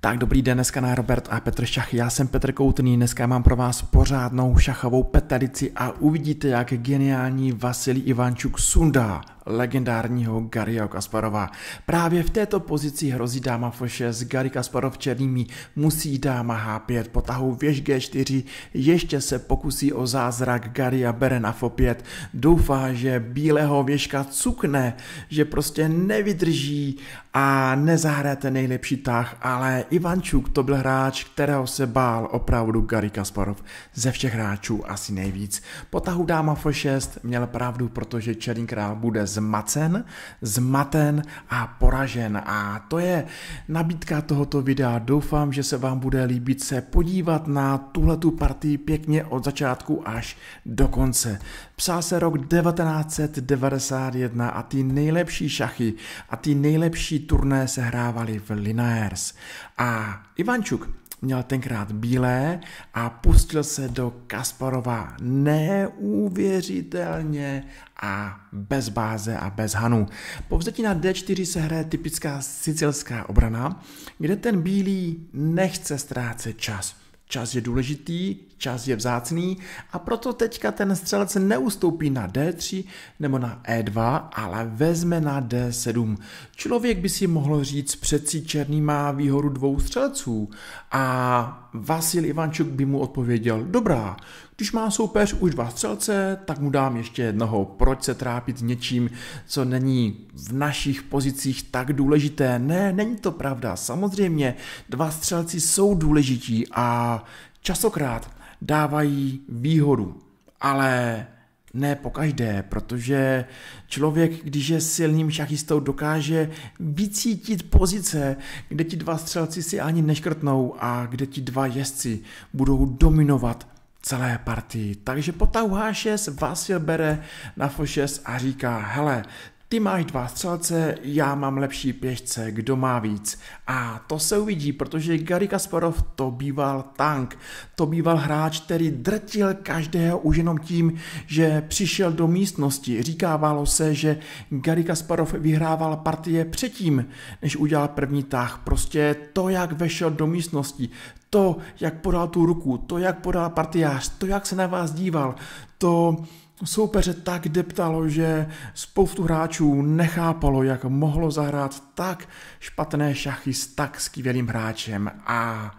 Tak dobrý den, dneska na Robert a Petr Šach, já jsem Petr Koutný, dneska mám pro vás pořádnou šachovou petadici a uvidíte, jak geniální Vasilij Ivančuk sundá legendárního Garia Kasparova. Právě v této pozici hrozí dáma F6, Gary Kasparov černými musí dáma H5, potahu věž G4, ještě se pokusí o zázrak Garia bere na F5, doufá, že bílého věžka cukne, že prostě nevydrží a nezahraje ten nejlepší tah, ale Ivančuk to byl hráč, kterého se bál opravdu Gary Kasparov ze všech hráčů asi nejvíc. Po tahu dáma F6 měl pravdu, protože Černý král bude zmacen, zmaten a poražen. A to je nabídka tohoto videa. Doufám, že se vám bude líbit se podívat na tuhletu partii pěkně od začátku až do konce. Psal se rok 1991 a ty nejlepší šachy a ty nejlepší turné se hrávaly v Linares. A Ivančuk měl tenkrát bílé a pustil se do Kasparova neuvěřitelně a bez báze a bez hanu. Po vzetí na D4 se hraje typická sicilská obrana, kde ten bílý nechce ztrácet čas Čas je důležitý, čas je vzácný a proto teďka ten střelec neustoupí na D3 nebo na E2, ale vezme na D7. Člověk by si mohl říct, přeci Černý má výhodu dvou střelců a Vasil Ivančuk by mu odpověděl, dobrá, když má soupeř už dva střelce, tak mu dám ještě jednoho. Proč se trápit něčím, co není v našich pozicích tak důležité? Ne, není to pravda. Samozřejmě, dva střelci jsou důležití a časokrát dávají výhodu, ale ne po každé, protože člověk, když je silným šachistou, dokáže vycítit pozice, kde ti dva střelci si ani neškrtnou a kde ti dva jezdci budou dominovat celé partii. Takže potahu H6, Vasil bere na F6 a říká, hele, ty máš dva střelce, já mám lepší pěšce, kdo má víc. A to se uvidí, protože Gary Kasparov to býval tank. To býval hráč, který drtil každého už jenom tím, že přišel do místnosti. Říkávalo se, že Gary Kasparov vyhrával partie předtím, než udělal první tah. Prostě to, jak vešel do místnosti, to, jak podal tu ruku, to, jak podal partiář, to, jak se na vás díval, to soupeře tak deptalo, že spoustu hráčů nechápalo, jak mohlo zahrát tak špatné šachy s tak skvělým hráčem a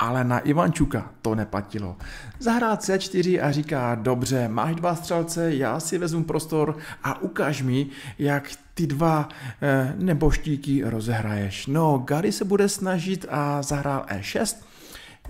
ale na Ivančuka to neplatilo. Zahrá C4 a říká, dobře, máš dva střelce, já si vezmu prostor a ukáž mi, jak ty dva eh, neboštíky rozehraješ. No, Gary se bude snažit a zahrál E6,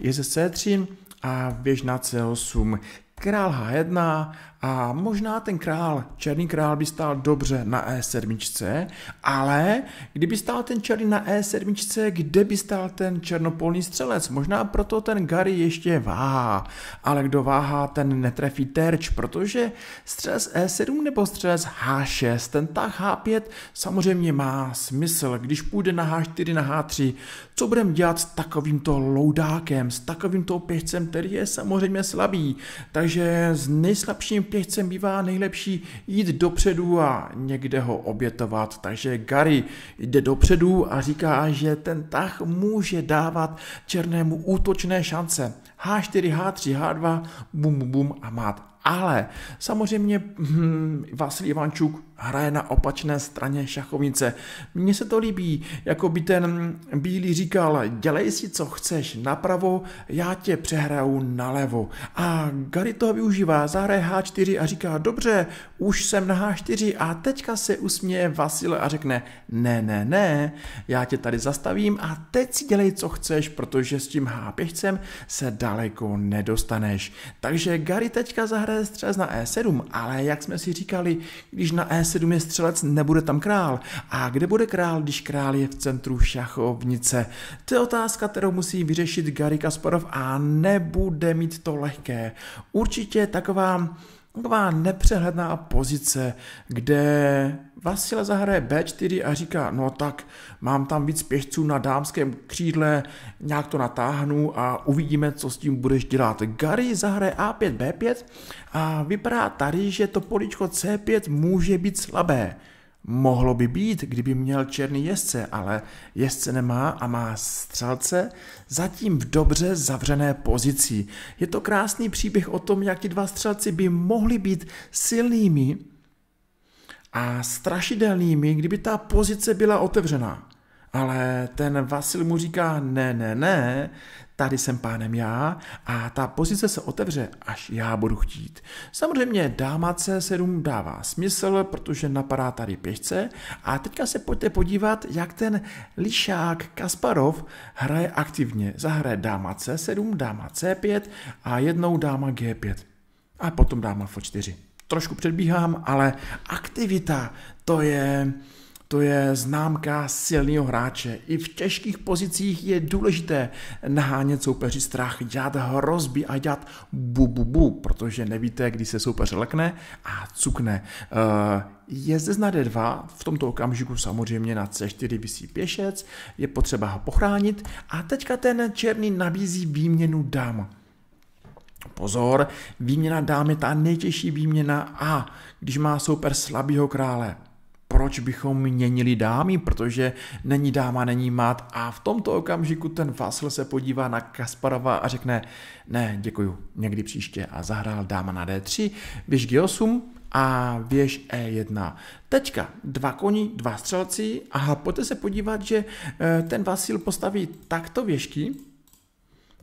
je ze C3 a běž na C8. Král H1 a možná ten král, černý král by stál dobře na E7, ale kdyby stál ten černý na E7, kde by stál ten černopolní střelec? Možná proto ten Gary ještě váhá, ale kdo váhá, ten netrefí terč, protože střelec E7 nebo střelec H6, ten tah H5 samozřejmě má smysl, když půjde na H4, na H3, co budeme dělat s takovýmto loudákem, s takovýmto pěšcem, který je samozřejmě slabý, takže s nejslabším pěšcem běžcem bývá nejlepší jít dopředu a někde ho obětovat. Takže Gary jde dopředu a říká, že ten tah může dávat černému útočné šance. H4, H3, H2, bum, bum a mát. Ale samozřejmě hmm, Vasil Ivančuk hraje na opačné straně šachovnice. Mně se to líbí, jako by ten Bílý říkal, dělej si co chceš napravo, já tě přehraju nalevo. A Gary toho využívá, zahraje H4 a říká, dobře, už jsem na H4 a teďka se usměje Vasil a řekne, ne, ne, ne, já tě tady zastavím a teď si dělej, co chceš, protože s tím H5 se daleko nedostaneš. Takže Gary teďka zahraje střelec na E7, ale jak jsme si říkali, když na E7 je střelec, nebude tam král. A kde bude král, když král je v centru šachovnice? To je otázka, kterou musí vyřešit Gary Kasparov a nebude mít to lehké. Určitě taková taková nepřehledná pozice, kde Vasile zahraje B4 a říká, no tak mám tam víc pěšců na dámském křídle, nějak to natáhnu a uvidíme, co s tím budeš dělat. Gary zahraje A5, B5 a vypadá tady, že to políčko C5 může být slabé. Mohlo by být, kdyby měl černý jezdce, ale jezdce nemá a má střelce zatím v dobře zavřené pozici. Je to krásný příběh o tom, jak ti dva střelci by mohli být silnými a strašidelnými, kdyby ta pozice byla otevřená. Ale ten Vasil mu říká, ne, ne, ne, tady jsem pánem já a ta pozice se otevře, až já budu chtít. Samozřejmě dáma C7 dává smysl, protože napadá tady pěšce a teďka se pojďte podívat, jak ten lišák Kasparov hraje aktivně. Zahraje dáma C7, dáma C5 a jednou dáma G5 a potom dáma F4. Trošku předbíhám, ale aktivita, to je to je známka silného hráče. I v těžkých pozicích je důležité nahánět soupeři strach, dělat hrozby a dělat bu, bu, bu protože nevíte, kdy se soupeř lekne a cukne. Eh, je zde na D2, v tomto okamžiku samozřejmě na C4 vysí pěšec, je potřeba ho pochránit a teďka ten černý nabízí výměnu dám. Pozor, výměna dám je ta nejtěžší výměna A, když má soupeř slabýho krále proč bychom měnili dámy, protože není dáma, není mat a v tomto okamžiku ten Vasil se podívá na Kasparova a řekne, ne, děkuju, někdy příště a zahrál dáma na D3, běž G8, a věž E1. Teďka dva koni, dva střelci a pojďte se podívat, že eh, ten Vasil postaví takto věžky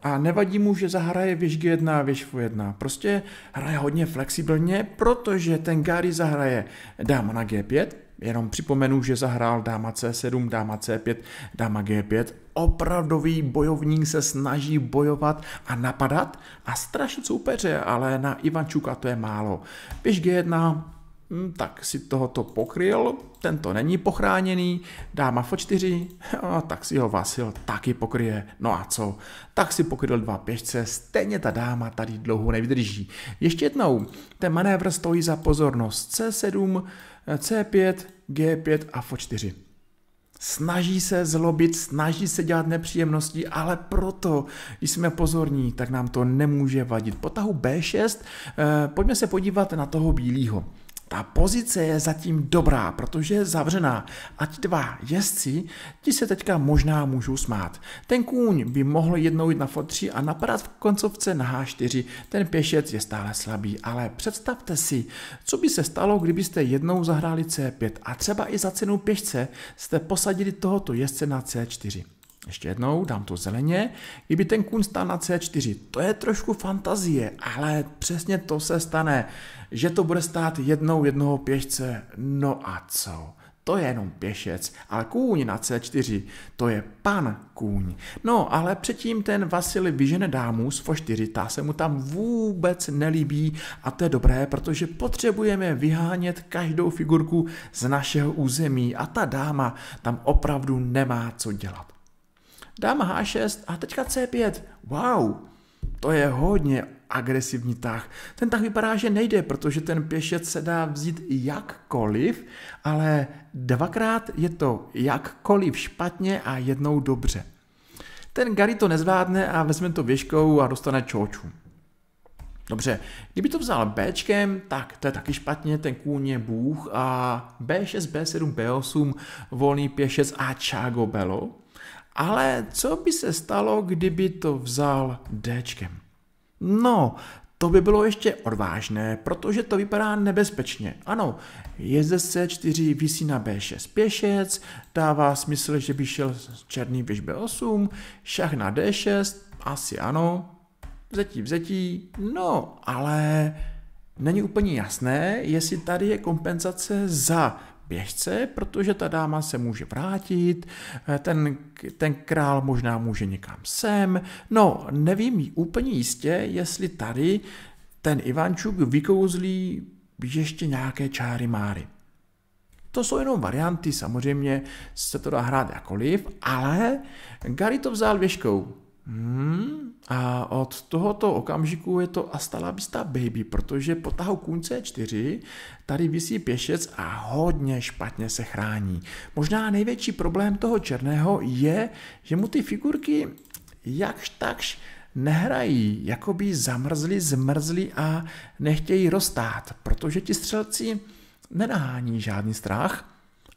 a nevadí mu, že zahraje věž G1 a věž F1. Prostě hraje hodně flexibilně, protože ten Gary zahraje dáma na G5, Jenom připomenu, že zahrál dáma C7, dáma C5, dáma G5. Opravdový bojovník se snaží bojovat a napadat a strašit soupeře, ale na Ivančuka to je málo. Pěš G1, hm, tak si tohoto pokryl, tento není pochráněný, dáma F4, no, tak si ho Vasil taky pokryje, no a co, tak si pokryl dva pěšce, stejně ta dáma tady dlouho nevydrží. Ještě jednou, ten manévr stojí za pozornost C7, C5, G5 a F4. Snaží se zlobit, snaží se dělat nepříjemnosti, ale proto, když jsme pozorní, tak nám to nemůže vadit. Po tahu B6 eh, pojďme se podívat na toho bílého. Ta pozice je zatím dobrá, protože je zavřená. ti dva jezdci, ti se teďka možná můžou smát. Ten kůň by mohl jednou jít na F3 a napadat v koncovce na H4. Ten pěšec je stále slabý, ale představte si, co by se stalo, kdybyste jednou zahráli C5 a třeba i za cenu pěšce jste posadili tohoto jezdce na C4. Ještě jednou, dám to zeleně. Kdyby ten kůň stál na C4, to je trošku fantazie, ale přesně to se stane, že to bude stát jednou jednoho pěšce. No a co? To je jenom pěšec, ale kůň na C4, to je pan kůň. No, ale předtím ten Vasily vyžene dámu z F4, ta se mu tam vůbec nelíbí a to je dobré, protože potřebujeme vyhánět každou figurku z našeho území a ta dáma tam opravdu nemá co dělat dáma H6 a teďka C5. Wow, to je hodně agresivní tah. Ten tah vypadá, že nejde, protože ten pěšec se dá vzít jakkoliv, ale dvakrát je to jakkoliv špatně a jednou dobře. Ten Gary to nezvládne a vezme to věžkou a dostane čoču. Dobře, kdyby to vzal Bčkem, tak to je taky špatně, ten kůň je bůh a B6, B7, B8, volný pěšec a Čágo Belo. Ale co by se stalo, kdyby to vzal Dčkem? No, to by bylo ještě odvážné, protože to vypadá nebezpečně. Ano, jezdec C4 vysí na B6 pěšec, dává smysl, že by šel černý věž B8, šach na D6, asi ano, vzetí, vzetí, no, ale není úplně jasné, jestli tady je kompenzace za běžce, protože ta dáma se může vrátit, eh, ten, ten král možná může někam sem. No, nevím úplně jistě, jestli tady ten Ivančuk vykouzlí ještě nějaké čáry máry. To jsou jenom varianty, samozřejmě se to dá hrát jakoliv, ale Gary to vzal věškou. Hmm. A od tohoto okamžiku je to hasta la baby, protože po tahu c 4 tady vysí pěšec a hodně špatně se chrání. Možná největší problém toho černého je, že mu ty figurky jakž takž nehrají, jako by zamrzli, zmrzli a nechtějí rostát, protože ti střelci nenahání žádný strach,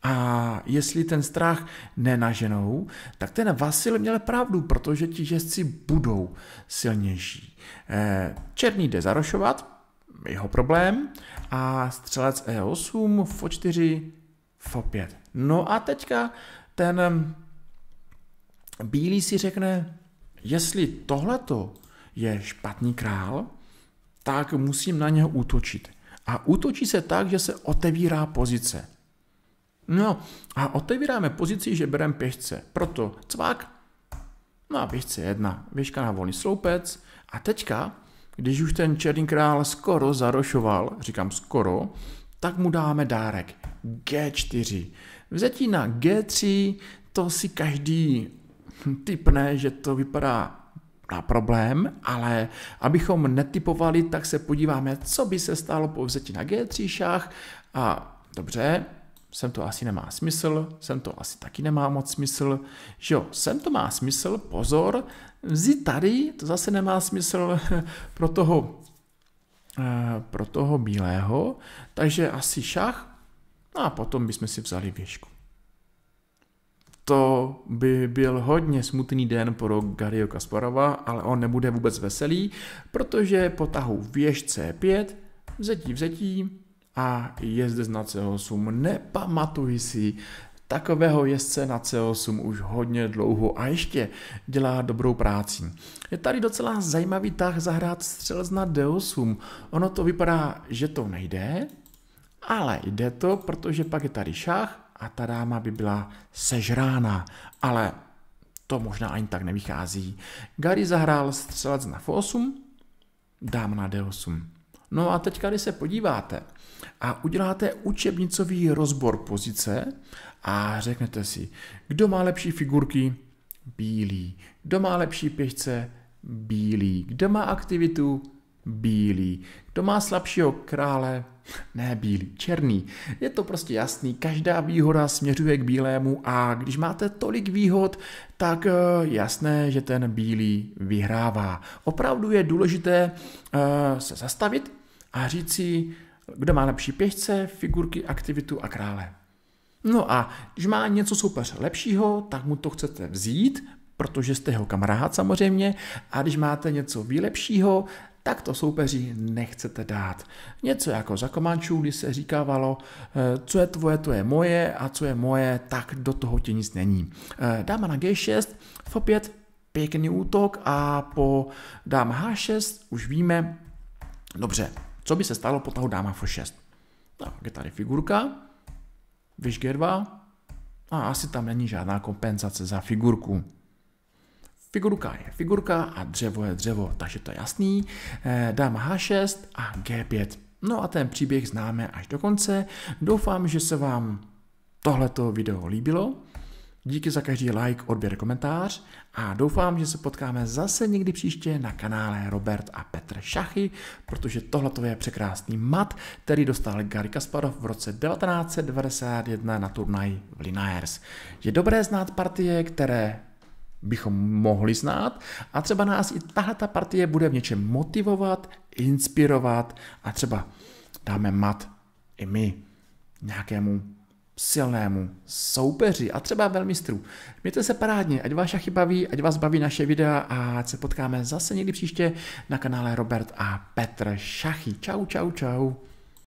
a jestli ten strach nenaženou, tak ten Vasil měl pravdu, protože ti jezdci budou silnější. Eh, Černý jde zarošovat, jeho problém, a střelec E8, F4, F5. No a teďka ten mm, bílý si řekne, jestli tohleto je špatný král, tak musím na něho útočit. A útočí se tak, že se otevírá pozice. No a otevíráme pozici, že bereme pěšce. Proto cvak, no a pěšce jedna, věžka na volný sloupec. A teďka, když už ten černý král skoro zarošoval, říkám skoro, tak mu dáme dárek G4. Vzetí na G3, to si každý typne, že to vypadá na problém, ale abychom netypovali, tak se podíváme, co by se stalo po vzetí na G3 šach a dobře, sem to asi nemá smysl, sem to asi taky nemá moc smysl, že jo, sem to má smysl, pozor, vzi tady, to zase nemá smysl pro toho, eh, pro toho bílého, takže asi šach, no a potom bychom si vzali věžku. To by byl hodně smutný den pro Gario Kasparova, ale on nebude vůbec veselý, protože po tahu věž C5, vzetí, vzetí, a jezde na C8. Nepamatuji si takového jezdce na C8 už hodně dlouho a ještě dělá dobrou práci. Je tady docela zajímavý tah zahrát střelec na D8. Ono to vypadá, že to nejde, ale jde to, protože pak je tady šach a ta dáma by byla sežrána, ale to možná ani tak nevychází. Gary zahrál střelec na F8, dáma na D8. No a teď když se podíváte a uděláte učebnicový rozbor pozice a řeknete si, kdo má lepší figurky? Bílý. Kdo má lepší pěšce? Bílý. Kdo má aktivitu? bílý. Kdo má slabšího krále? Ne bílý, černý. Je to prostě jasný, každá výhoda směřuje k bílému a když máte tolik výhod, tak eh, jasné, že ten bílý vyhrává. Opravdu je důležité eh, se zastavit a říct si, kdo má lepší pěšce, figurky, aktivitu a krále. No a když má něco soupeř lepšího, tak mu to chcete vzít, protože jste jeho kamarád samozřejmě, a když máte něco výlepšího, tak to soupeři nechcete dát. Něco jako za Komančů, kdy se říkávalo, eh, co je tvoje, to je moje a co je moje, tak do toho tě nic není. Eh, dáma na G6, F5, pěkný útok a po dám H6 už víme, dobře, co by se stalo po toho dáma F6. Tak no, je tady figurka, vyš G2 a asi tam není žádná kompenzace za figurku. Figurka je figurka a dřevo je dřevo, takže to je jasný. Eh, Dáma H6 a G5. No a ten příběh známe až do konce. Doufám, že se vám tohleto video líbilo. Díky za každý like, odběr, komentář a doufám, že se potkáme zase někdy příště na kanále Robert a Petr Šachy, protože tohle je překrásný mat, který dostal Gary Kasparov v roce 1991 na turnaji v Linares. Je dobré znát partie, které bychom mohli znát a třeba nás i tahle ta partie bude v něčem motivovat, inspirovat a třeba dáme mat i my nějakému silnému soupeři a třeba velmistrů. Mějte se parádně, ať vás šachy baví, ať vás baví naše videa a ať se potkáme zase někdy příště na kanále Robert a Petr Šachy. Čau, čau, čau.